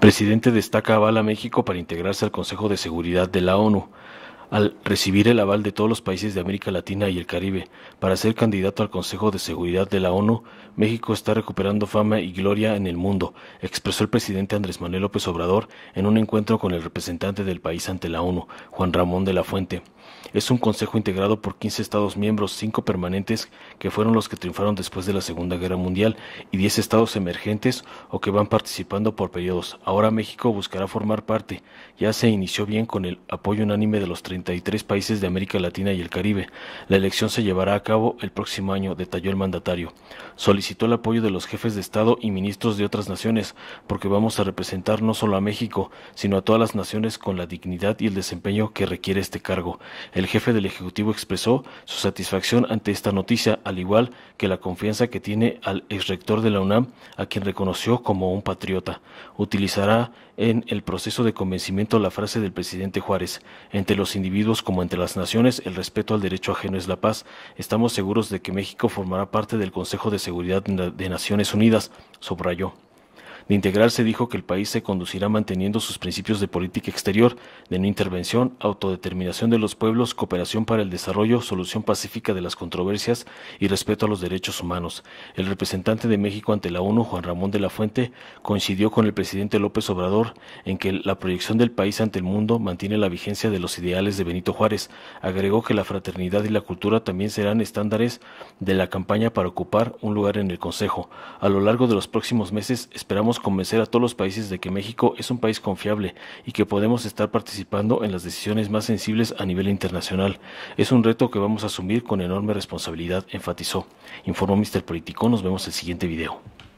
Presidente destaca a a México para integrarse al Consejo de Seguridad de la ONU al recibir el aval de todos los países de América Latina y el Caribe para ser candidato al Consejo de Seguridad de la ONU, México está recuperando fama y gloria en el mundo, expresó el presidente Andrés Manuel López Obrador en un encuentro con el representante del país ante la ONU, Juan Ramón de la Fuente. Es un consejo integrado por 15 estados miembros, 5 permanentes, que fueron los que triunfaron después de la Segunda Guerra Mundial, y 10 estados emergentes o que van participando por periodos. Ahora México buscará formar parte. Ya se inició bien con el apoyo unánime de los 33 países de América Latina y el Caribe. La elección se llevará a cabo el próximo año, detalló el mandatario. Solicitó el apoyo de los jefes de Estado y ministros de otras naciones, porque vamos a representar no solo a México, sino a todas las naciones con la dignidad y el desempeño que requiere este cargo. El jefe del Ejecutivo expresó su satisfacción ante esta noticia, al igual que la confianza que tiene al rector de la UNAM, a quien reconoció como un patriota. Utilizará en el proceso de convencimiento la frase del presidente Juárez, entre los individuos como entre las naciones, el respeto al derecho ajeno es la paz. Estamos seguros de que México formará parte del Consejo de Seguridad de Naciones Unidas, subrayó de integrarse dijo que el país se conducirá manteniendo sus principios de política exterior, de no intervención, autodeterminación de los pueblos, cooperación para el desarrollo, solución pacífica de las controversias y respeto a los derechos humanos. El representante de México ante la ONU, Juan Ramón de la Fuente, coincidió con el presidente López Obrador en que la proyección del país ante el mundo mantiene la vigencia de los ideales de Benito Juárez. Agregó que la fraternidad y la cultura también serán estándares de la campaña para ocupar un lugar en el Consejo. A lo largo de los próximos meses esperamos convencer a todos los países de que México es un país confiable y que podemos estar participando en las decisiones más sensibles a nivel internacional. Es un reto que vamos a asumir con enorme responsabilidad, enfatizó. Informó Mr. Político. Nos vemos el siguiente video.